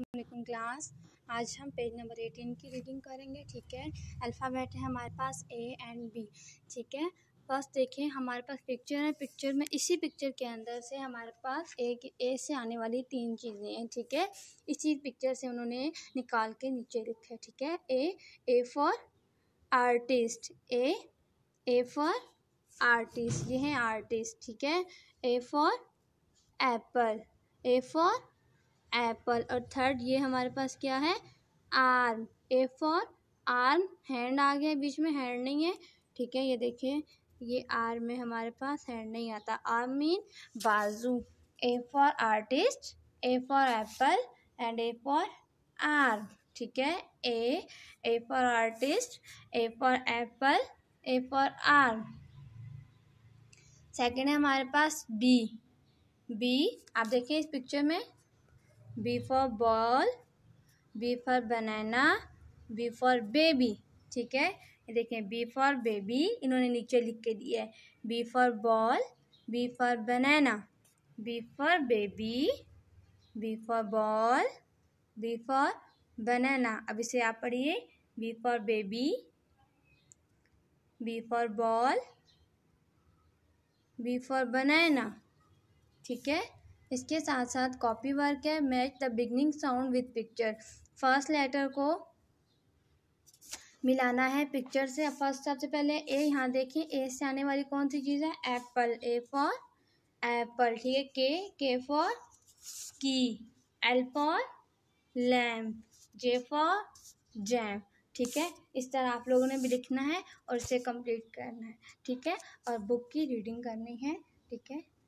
Aslam class आज हम page number eighteen की रीडिंग करेंगे ठीक है अल्फ़ाबेट है हमारे पास ए एंड बी ठीक है फर्स्ट देखें हमारे पास पिक्चर है पिक्चर में इसी पिक्चर के अंदर से हमारे पास एक ए से आने वाली तीन चीज़ें हैं ठीक है इसी पिक्चर से उन्होंने निकाल के नीचे लिखा है ठीक है A A for artist A A for artist ये हैं आर्टिस्ट ठीक है A for apple A for apple और थर्ड ये हमारे पास क्या है arm A for arm hand आ गया बीच में हैंड नहीं है ठीक है ये देखिए ये आर्म में हमारे पास हैंड नहीं आता आर्म मीन बाजू A for artist A for apple and A for arm ठीक है A A for artist A for apple A for arm second है हमारे पास बी बी आप देखें इस पिक्चर में B for ball B for banana B for baby ठीक है देखें बी फॉर बेबी इन्होंने नीचे लिख के दिया है B for ball B for banana B for baby B for ball B for banana अब इसे आप पढ़िए B for baby B for ball B for banana ठीक है इसके साथ साथ कॉपी वर्क है match the beginning sound with picture first letter को मिलाना है पिक्चर से फर्स्ट सबसे पहले ए यहाँ देखें ए से आने वाली कौन सी चीज़ है एप्पल ए फॉर एप्पल ठीक है के K for key L for lamp J for jam ठीक है इस तरह आप लोगों ने भी लिखना है और इसे कंप्लीट करना है ठीक है और बुक की रीडिंग करनी है ठीक है